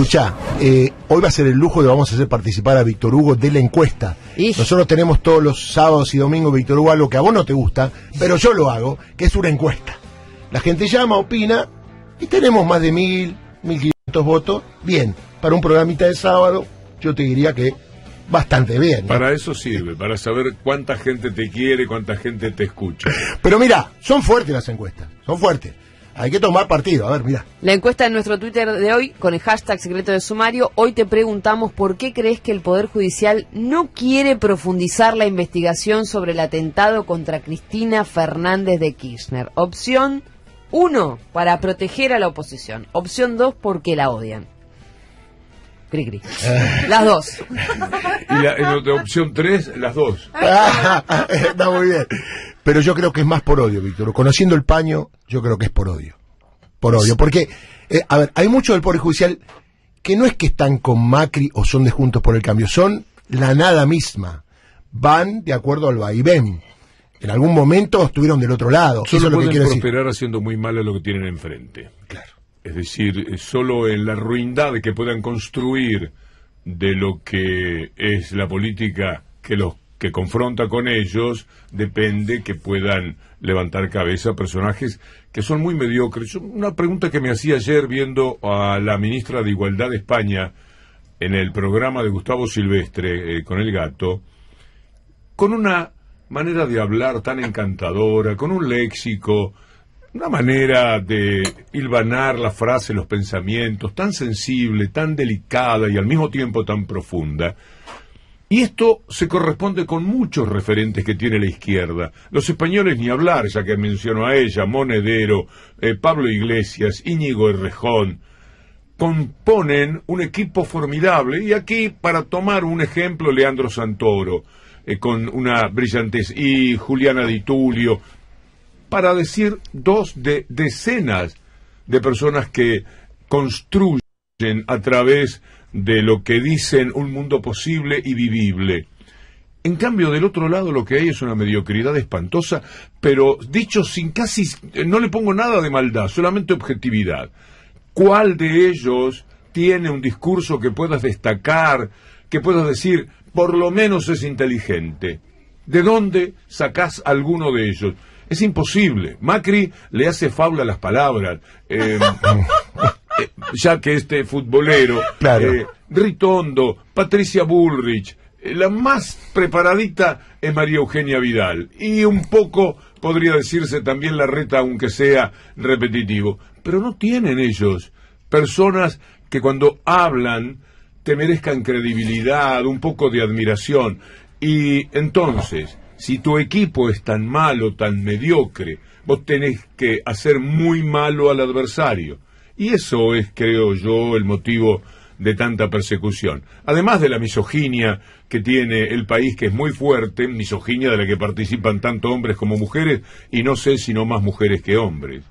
escuchá, eh, hoy va a ser el lujo de vamos a hacer participar a Víctor Hugo de la encuesta. Nosotros tenemos todos los sábados y domingos, Víctor Hugo, algo que a vos no te gusta, pero yo lo hago, que es una encuesta. La gente llama, opina, y tenemos más de mil, mil quinientos votos. Bien, para un programita de sábado, yo te diría que bastante bien. Para eso sirve, para saber cuánta gente te quiere, cuánta gente te escucha. Pero mira, son fuertes las encuestas, son fuertes. Hay que tomar partido, a ver, mira. La encuesta en nuestro Twitter de hoy, con el hashtag secreto de sumario, hoy te preguntamos por qué crees que el Poder Judicial no quiere profundizar la investigación sobre el atentado contra Cristina Fernández de Kirchner. Opción 1, para proteger a la oposición. Opción 2, porque la odian. Cri, cri. Las dos. Y la opción tres, las dos. Está muy bien. Pero yo creo que es más por odio, Víctor. Conociendo el paño, yo creo que es por odio por obvio, Porque, eh, a ver, hay mucho del Poder Judicial que no es que están con Macri o son de Juntos por el Cambio, son la nada misma. Van de acuerdo al vaivén. En algún momento estuvieron del otro lado. Solo Eso lo pueden prosperar haciendo muy mal a lo que tienen enfrente. Claro. Es decir, eh, solo en la ruindad que puedan construir de lo que es la política que los que confronta con ellos, depende que puedan levantar cabeza personajes que son muy mediocres. una pregunta que me hacía ayer viendo a la ministra de Igualdad de España en el programa de Gustavo Silvestre eh, con el gato, con una manera de hablar tan encantadora, con un léxico, una manera de hilvanar la frase, los pensamientos, tan sensible, tan delicada y al mismo tiempo tan profunda y esto se corresponde con muchos referentes que tiene la izquierda. Los españoles ni hablar, ya que menciono a ella, Monedero, eh, Pablo Iglesias, Íñigo Errejón, componen un equipo formidable. Y aquí, para tomar un ejemplo, Leandro Santoro, eh, con una brillantez, y Juliana Di Tulio, para decir dos de decenas de personas que construyen a través de lo que dicen un mundo posible y vivible. En cambio, del otro lado lo que hay es una mediocridad espantosa, pero dicho sin casi, no le pongo nada de maldad, solamente objetividad. ¿Cuál de ellos tiene un discurso que puedas destacar, que puedas decir, por lo menos es inteligente? ¿De dónde sacás alguno de ellos? Es imposible. Macri le hace faula a las palabras. Em, eh, ya que este futbolero, eh, Ritondo, Patricia Bullrich, eh, la más preparadita es María Eugenia Vidal. Y un poco podría decirse también la reta, aunque sea repetitivo. Pero no tienen ellos personas que cuando hablan te merezcan credibilidad, un poco de admiración. Y entonces, si tu equipo es tan malo, tan mediocre, vos tenés que hacer muy malo al adversario. Y eso es, creo yo, el motivo de tanta persecución. Además de la misoginia que tiene el país, que es muy fuerte, misoginia de la que participan tanto hombres como mujeres, y no sé si no más mujeres que hombres.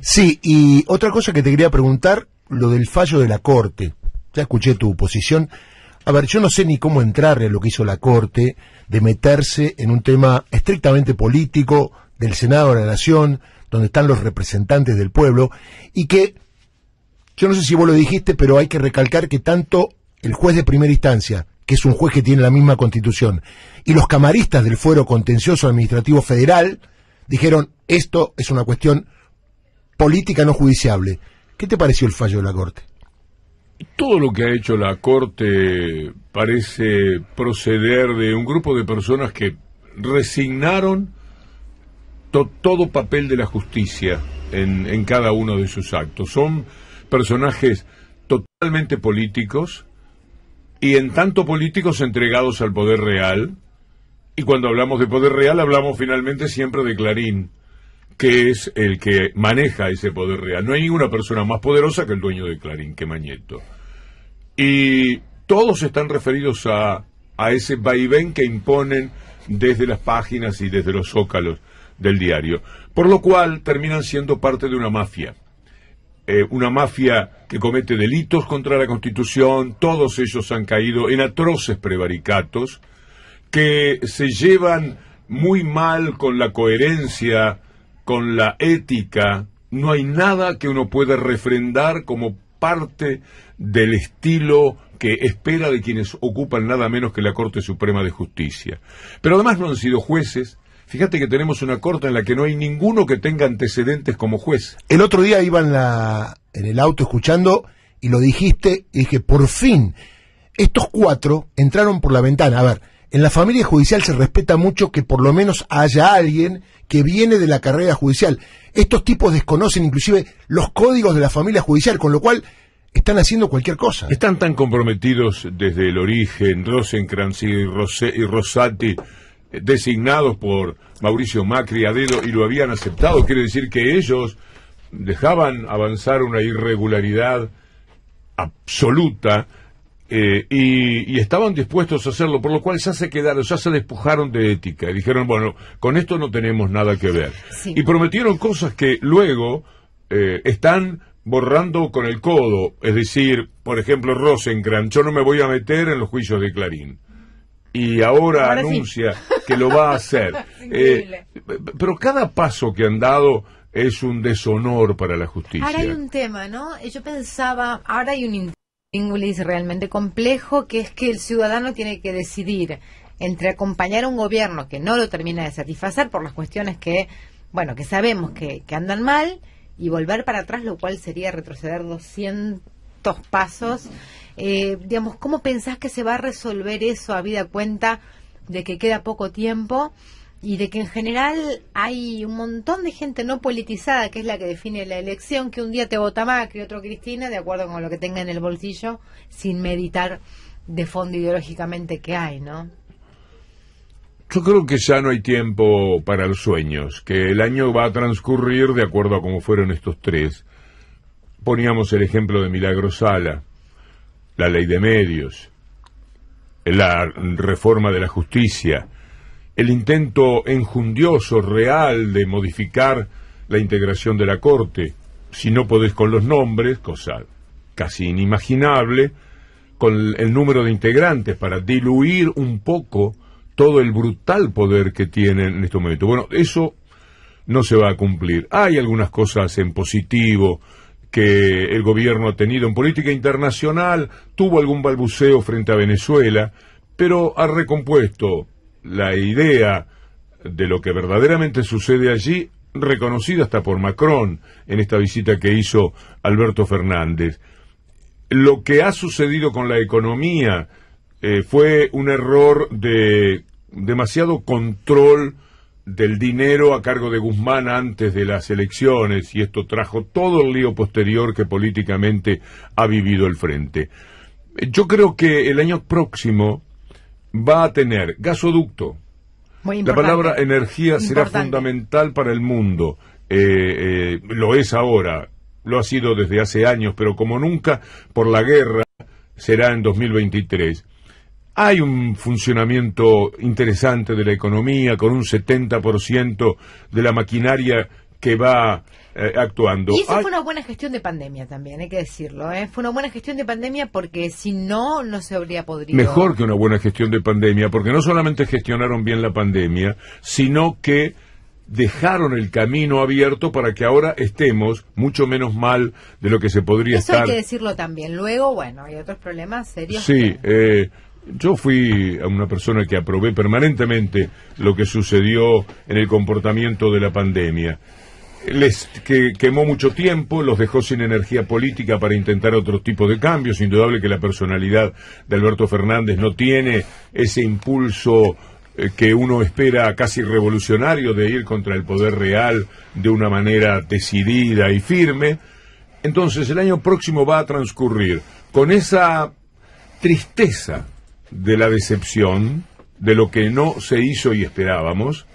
Sí, y otra cosa que te quería preguntar, lo del fallo de la Corte. Ya escuché tu posición. A ver, yo no sé ni cómo entrar en lo que hizo la Corte de meterse en un tema estrictamente político del Senado de la Nación, donde están los representantes del pueblo, y que yo no sé si vos lo dijiste, pero hay que recalcar que tanto el juez de primera instancia, que es un juez que tiene la misma constitución, y los camaristas del Fuero Contencioso Administrativo Federal dijeron, esto es una cuestión política no judiciable. ¿Qué te pareció el fallo de la Corte? Todo lo que ha hecho la Corte parece proceder de un grupo de personas que resignaron todo papel de la justicia en cada uno de sus actos. Son personajes totalmente políticos y en tanto políticos entregados al poder real. Y cuando hablamos de poder real hablamos finalmente siempre de Clarín, que es el que maneja ese poder real. No hay ninguna persona más poderosa que el dueño de Clarín, que Mañeto. Y todos están referidos a, a ese vaivén que imponen desde las páginas y desde los zócalos del diario. Por lo cual terminan siendo parte de una mafia. Eh, una mafia que comete delitos contra la Constitución, todos ellos han caído en atroces prevaricatos, que se llevan muy mal con la coherencia, con la ética, no hay nada que uno pueda refrendar como parte del estilo que espera de quienes ocupan nada menos que la Corte Suprema de Justicia. Pero además no han sido jueces, Fíjate que tenemos una corte en la que no hay ninguno que tenga antecedentes como juez. El otro día iba en, la, en el auto escuchando y lo dijiste y dije, por fin, estos cuatro entraron por la ventana. A ver, en la familia judicial se respeta mucho que por lo menos haya alguien que viene de la carrera judicial. Estos tipos desconocen inclusive los códigos de la familia judicial, con lo cual están haciendo cualquier cosa. Están tan comprometidos desde el origen, Rosencrantz y, y Rosati designados por Mauricio Macri a dedo y lo habían aceptado. Quiere decir que ellos dejaban avanzar una irregularidad absoluta eh, y, estaban dispuestos a hacerlo, por lo cual ya se quedaron, ya se despojaron de ética y dijeron, bueno, con esto no tenemos nada que ver. Y prometieron cosas que luego eh, están borrando con el codo, es decir, por ejemplo, Rosengren, yo no me voy a meter en los juicios de Clarín y ahora, anuncia que lo va a hacer. Eh, pero cada paso que han dado es un deshonor para la justicia. Ahora hay un tema, ¿no? Eh, yo pensaba, ahora hay un inglés realmente complejo, que es que el ciudadano tiene que decidir entre acompañar a un gobierno que no lo termina de satisfacer por las cuestiones que, bueno, que sabemos que, que andan mal, y volver para atrás, lo cual sería retroceder 200 pasos. Eh, digamos, ¿cómo pensás que se va a resolver eso a vida cuenta de que queda poco tiempo y de que en general hay un montón de gente no politizada, que es la que define la elección, que un día te vota Macri, otro Cristina, de acuerdo con lo que tenga en el bolsillo, sin meditar de fondo ideológicamente que hay, ¿no? Yo creo que ya no hay tiempo para los sueños, que el año va a transcurrir de acuerdo a cómo fueron estos tres. Poníamos el ejemplo de Milagro Sala la ley de medios, la reforma de la justicia, el intento enjundioso, real, de modificar la integración de la Corte, si no podés con los nombres, cosa casi inimaginable, con el número de integrantes para diluir un poco todo el brutal poder que tienen en este momento. Bueno, eso no se va a cumplir. Hay algunas cosas en positivo, que el gobierno ha tenido en política internacional, tuvo algún balbuceo frente a Venezuela, pero ha recompuesto la idea de lo que verdaderamente sucede allí, reconocida hasta por Macron en esta visita que hizo Alberto Fernández. Lo que ha sucedido con la economía eh, fue un error de demasiado control del dinero a cargo de Guzmán antes de las elecciones y esto trajo todo el lío posterior que políticamente ha vivido el frente. Yo creo que el año próximo va a tener gasoducto. la palabra energía será fundamental para el mundo. Eh, eh, lo es ahora, lo ha sido desde hace años, pero como nunca, por la guerra será en 2023 hay un funcionamiento interesante de la economía con un 70% de la maquinaria que va eh, actuando. Y eso fue una buena gestión de pandemia también, hay que decirlo. ¿eh? Fue una buena gestión de pandemia porque si no, no se habría podido. Mejor que una buena gestión de pandemia, porque no solamente gestionaron bien la pandemia, sino que dejaron el camino abierto para que ahora estemos mucho menos mal de lo que se podría estar. Eso hay que decirlo también. Luego, bueno, hay otros problemas serios. Sí, eh, yo fui a una persona que aprobé permanentemente lo que sucedió en el comportamiento de la pandemia. Les que, quemó mucho tiempo, los dejó sin energía política para intentar otro tipo de cambios. Indudable que la personalidad de Alberto Fernández no tiene ese impulso eh, que uno espera casi revolucionario de ir contra el poder real de una manera decidida y firme. Entonces el año próximo va a transcurrir con esa tristeza de la decepción, de lo que no se hizo y esperábamos.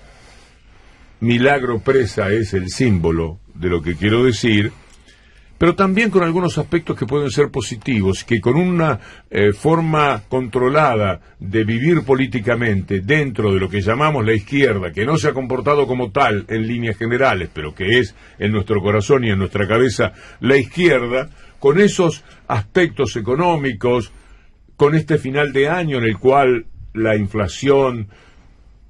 Milagro Presa es el símbolo de lo que quiero decir, pero también con algunos aspectos que pueden ser positivos, que con una eh, forma controlada de vivir políticamente dentro de lo que llamamos la izquierda, que no se ha comportado como tal en líneas generales, pero que es en nuestro corazón y en nuestra cabeza la izquierda, con esos aspectos económicos, con este final de año en el cual la inflación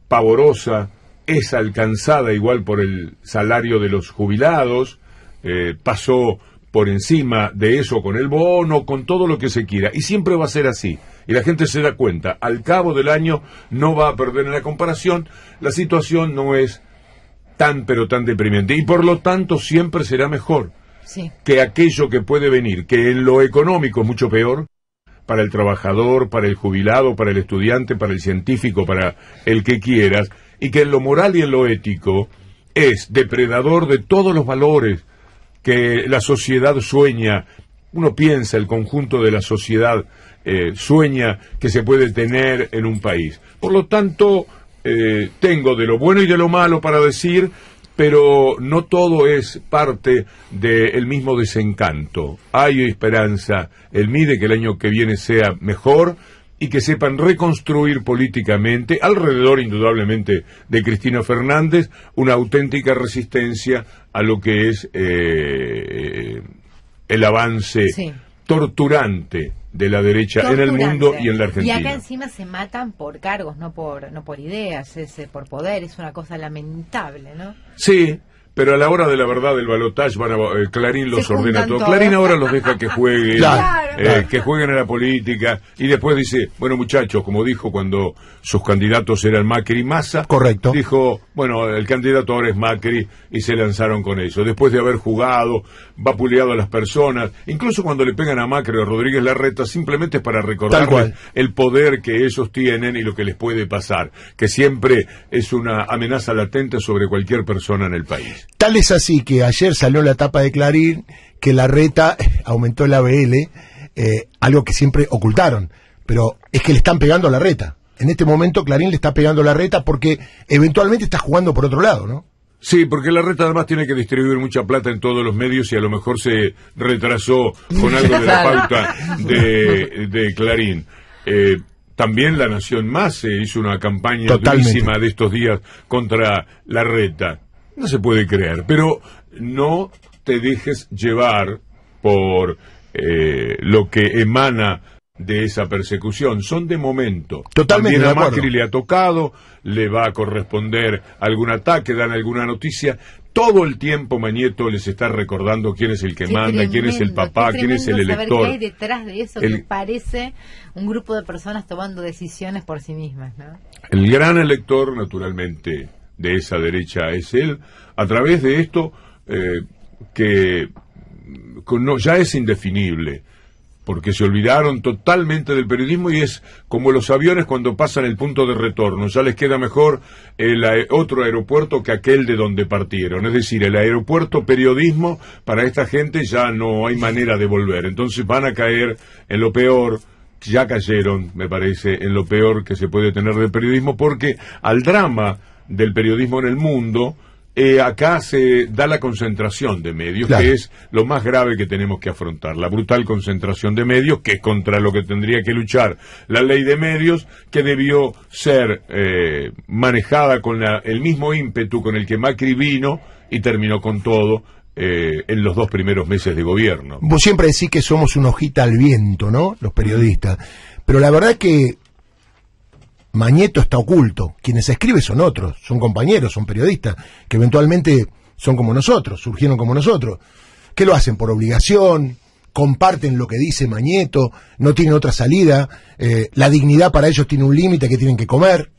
pavorosa es alcanzada igual por el salario de los jubilados, eh, pasó por encima de eso con el bono, con todo lo que se quiera, y siempre va a ser así. Y la gente se da cuenta, al cabo del año no va a perder en la comparación, la situación no es tan pero tan deprimente, y por lo tanto siempre será mejor que aquello que puede venir, que en lo económico mucho peor, para el trabajador, para el jubilado, para el estudiante, para el científico, para el que quieras, y que en lo moral y en lo ético es depredador de todos los valores que la sociedad sueña. Uno piensa, el conjunto de la sociedad eh, sueña que se puede tener en un país. Por lo tanto, eh, tengo de lo bueno y de lo malo para decir, pero no todo es parte del mismo desencanto. Hay esperanza, el MIDE, que el año que viene sea mejor y que sepan reconstruir políticamente, alrededor indudablemente de Cristina Fernández, una auténtica resistencia a lo que es eh, el avance torturante de la derecha en el mundo y en la Argentina. Y acá encima se matan por cargos, no por, no por ideas, es, eh, por poder, es una cosa lamentable, ¿no? Sí, pero a la hora de la verdad del balotaje van eh, Clarín los ordena todo. Clarín ahora los deja que jueguen Claro. Eh, que jueguen a la política, y después dice, bueno muchachos, como dijo cuando sus candidatos eran Macri y Massa, Correcto. dijo, bueno, el candidato ahora es Macri, y se lanzaron con eso. Después de haber jugado, vapuleado a las personas, incluso cuando le pegan a Macri o a Rodríguez Larreta, simplemente es para recordarles el poder que ellos tienen y lo que les puede pasar, que siempre es una amenaza latente sobre cualquier persona en el país. Tal es así que ayer salió la tapa de Clarín que la reta eh, aumentó la BL eh, algo que siempre ocultaron, pero es que le están pegando la reta. En este momento Clarín le está pegando la reta porque eventualmente está jugando por otro lado, ¿no? Sí, porque la reta además tiene que distribuir mucha plata en todos los medios y a lo mejor se retrasó con algo de la pauta de, Clarín. Eh, también La Nación Más se eh, hizo una campaña durísima de estos días contra la reta. No se puede creer, pero no te dejes llevar por eh, lo que emana de esa persecución. Son de momento. Totalmente. También a Macri le ha tocado, le va a corresponder algún ataque, dan alguna noticia. Todo el tiempo Mañeto les está recordando quién es el que manda, quién es el papá, quién es el elector. detrás de eso parece un grupo de personas tomando decisiones por sí mismas. El gran elector, naturalmente, de esa derecha es él. A través de esto eh, que no, ya es indefinible, porque se olvidaron totalmente del periodismo y es como los aviones cuando pasan el punto de retorno, ya les queda mejor el otro aeropuerto que aquel de donde partieron, es decir, el aeropuerto periodismo para esta gente ya no hay manera de volver, entonces van a caer en lo peor ya cayeron, me parece, en lo peor que se puede tener del periodismo, porque al drama del periodismo en el mundo, eh, acá se da la concentración de medios, que es lo más grave que tenemos que afrontar, la brutal concentración de medios, que es contra lo que tendría que luchar la ley de medios, que debió ser eh, manejada con el mismo ímpetu con el que Macri vino y terminó con todo. Eh, en los dos primeros meses de gobierno. Vos siempre decís que somos una hojita al viento, ¿no? Los periodistas. Pero la verdad que Mañeto está oculto. Quienes escriben son otros, son compañeros, son periodistas, que eventualmente son como nosotros, surgieron como nosotros. que lo hacen? ¿Por obligación? ¿Comparten lo que dice Mañeto? ¿No tienen otra salida? Eh, ¿La dignidad para ellos tiene un límite que tienen que comer?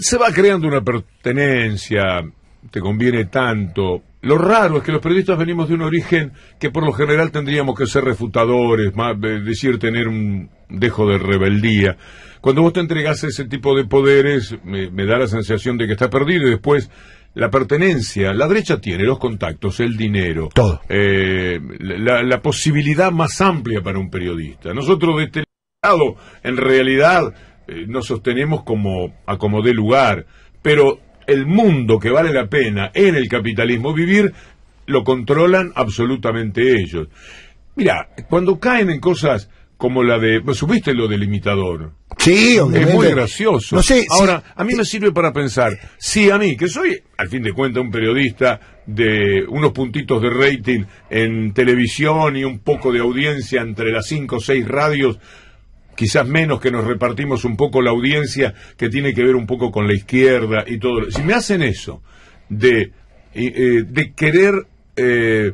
Se va creando una pertenencia, te conviene tanto. Lo raro es que los periodistas venimos de un origen que por lo general tendríamos que ser refutadores, más, eh, decir, tener un dejo de rebeldía. Cuando vos te entregas ese tipo de poderes, me, da la sensación de que está perdido y después la pertenencia. La derecha tiene los contactos, el dinero, todo. Eh, la, posibilidad más amplia para un periodista. Nosotros de este lado, en realidad, eh, nos sostenemos como de lugar, pero el mundo que vale la pena en el capitalismo vivir lo controlan absolutamente ellos. Mira, cuando caen en cosas como la de. Pues, Subiste lo del imitador. Sí, obviamente. Es muy gracioso. Ahora, a mí me sirve para pensar. Sí, a mí, que soy, al fin de cuentas, un periodista de unos puntitos de rating en televisión y un poco de audiencia entre las cinco o seis radios, quizás menos que nos repartimos un poco la audiencia que tiene que ver un poco con la izquierda y todo. Si me hacen eso, de, eh, de querer. Eh,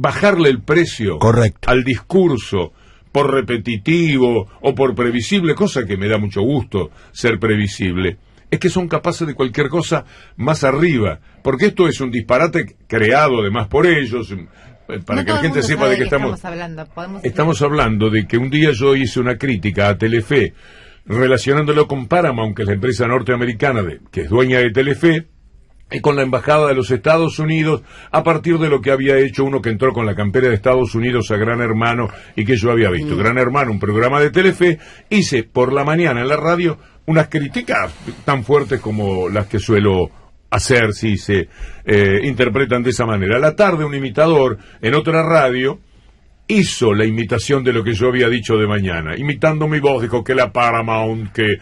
bajarle el precio Correcto. al discurso, por repetitivo o por previsible, cosa que me da mucho gusto ser previsible, es que son capaces de cualquier cosa más arriba, porque esto es un disparate creado además por ellos, eh, para que la gente sepa de que estamos, estamos hablando. Estamos hablando de que un día yo hice una crítica a Telefe relacionándolo con Paramount, que es la empresa norteamericana de, que es dueña de Telefe, y con la Embajada de los Estados Unidos a partir de lo que había hecho uno que entró con la campera de Estados Unidos a Gran Hermano y que yo había visto. Mm. Gran Hermano, un programa de Telefe, hice por la mañana en la radio unas críticas tan fuertes como las que suelo hacer si se eh, interpretan de esa manera. A la tarde un imitador en otra radio hizo la imitación de lo que yo había dicho de mañana. Imitando mi voz, dijo que la Paramount, que en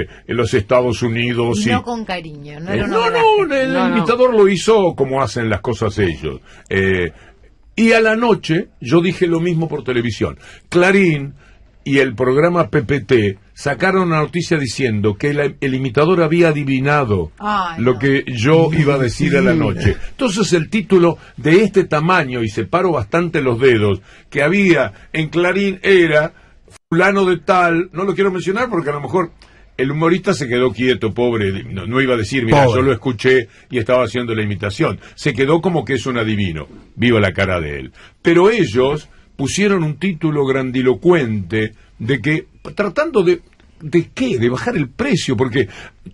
eh, los Estados Unidos... No con cariño, no eh, No, no, el imitador lo hizo como hacen las cosas ellos. Eh, y a la noche yo dije lo mismo por televisión. Clarín y el programa PPT sacaron una noticia diciendo que el imitador había adivinado lo que yo iba a decir a la noche. Entonces el título de este tamaño, y separo bastante los dedos, que había en Clarín era fulano de tal, no lo quiero mencionar porque a lo mejor el humorista se quedó quieto, pobre, no, iba a decir, mira, yo lo escuché y estaba haciendo la imitación. Se quedó como que es un adivino. Viva la cara de él. Pero ellos pusieron un título grandilocuente de que, tratando de, ¿De qué? De bajar el precio, porque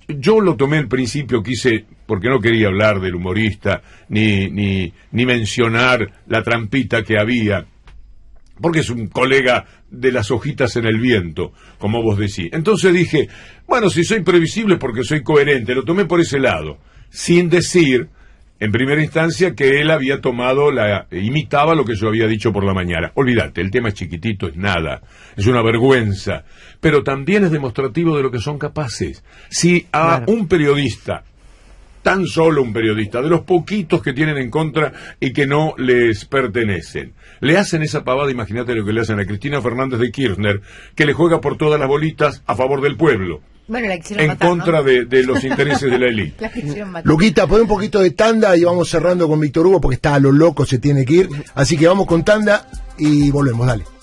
yo lo tomé al principio, quise, porque no quería hablar del humorista, ni, ni, ni mencionar la trampita que había, porque es un colega de las hojitas en el viento, como vos decís. Entonces dije, bueno, si soy previsible porque soy coherente, lo tomé por ese lado, sin decir en primera instancia que él había tomado la imitaba lo que yo había dicho por la mañana. Olvídate, el tema es chiquitito, es nada, es una vergüenza, pero también es demostrativo de lo que son capaces. Si a un periodista tan solo un periodista, de los poquitos que tienen en contra y que no les pertenecen. Le hacen esa pavada, imagínate lo que le hacen a Cristina Fernández de Kirchner, que le juega por todas las bolitas a favor del pueblo. Bueno, la en contra de, los intereses de la élite. Luquita, pon un poquito de tanda y vamos cerrando con Víctor Hugo porque está a lo loco, se tiene que ir. Así que vamos con tanda y volvemos, dale.